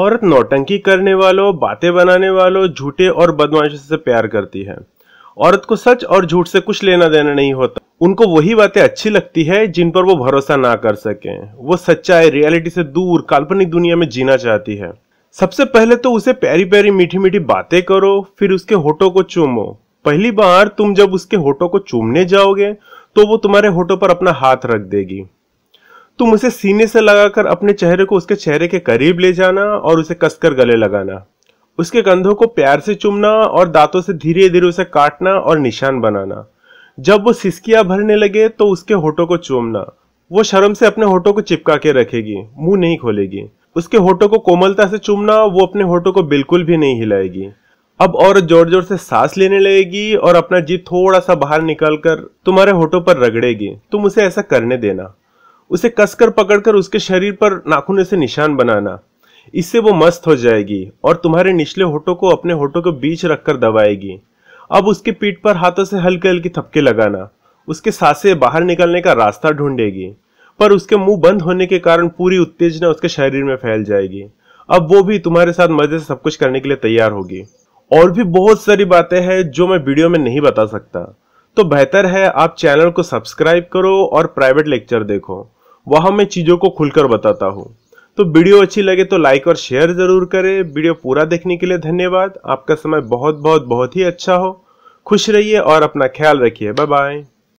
औरत नौटंकी करने वालों बातें बनाने वालों झूठे और बदमाशों से प्यार करती है औरत को सच और झूठ से कुछ लेना देना नहीं होता उनको वही बातें अच्छी लगती है जिन पर वो भरोसा ना कर सके वो सच्चाई रियलिटी से दूर काल्पनिक दुनिया में जीना चाहती है सबसे पहले तो उसे प्यारी प्यारी मीठी मीठी बातें करो फिर उसके होठों को चूमो पहली बार तुम जब उसके होठों को चूमने जाओगे तो वो तुम्हारे होठों पर अपना हाथ रख देगी तुम उसे सीने से लगाकर अपने चेहरे को उसके चेहरे के करीब ले जाना और उसे कसकर गले लगाना उसके कंधों को प्यार से चुमना और दांतों से धीरे धीरे उसे काटना और निशान बनाना जब वो सिसकिया भरने लगे तो उसके होठों को चूमना वो शर्म से अपने होठों को चिपका के रखेगी मुंह नहीं खोलेगी उसके होठों को कोमलता से चूमना वो अपने होठों को बिल्कुल भी नहीं हिलाएगी अब औरत जोर जोर से सांस लेने लगेगी और अपना जीत थोड़ा सा बाहर कर तुम्हारे होठों पर रगड़ेगी तुम उसे ऐसा करने देना उसे कसकर पकड़कर उसके शरीर पर नाखून से निशान बनाना इससे वो मस्त हो जाएगी और तुम्हारे निचले होठों को अपने होठों के बीच रखकर दबाएगी अब उसके पीठ पर हाथों से हल्के हल्के थपके लगाना उसके सांसें बाहर निकलने का रास्ता ढूंढेगी पर उसके मुंह बंद होने के कारण पूरी उत्तेजना उसके शरीर में फैल जाएगी अब वो भी तुम्हारे साथ मजे से सब कुछ करने के लिए तैयार होगी और भी बहुत सारी बातें हैं जो मैं वीडियो में नहीं बता सकता तो बेहतर है आप चैनल को सब्सक्राइब करो और प्राइवेट लेक्चर देखो वहाँ मैं चीज़ों को खुलकर बताता हूँ तो वीडियो अच्छी लगे तो लाइक और शेयर ज़रूर करें वीडियो पूरा देखने के लिए धन्यवाद आपका समय बहुत बहुत बहुत ही अच्छा हो खुश रहिए और अपना ख्याल रखिए बाय बाय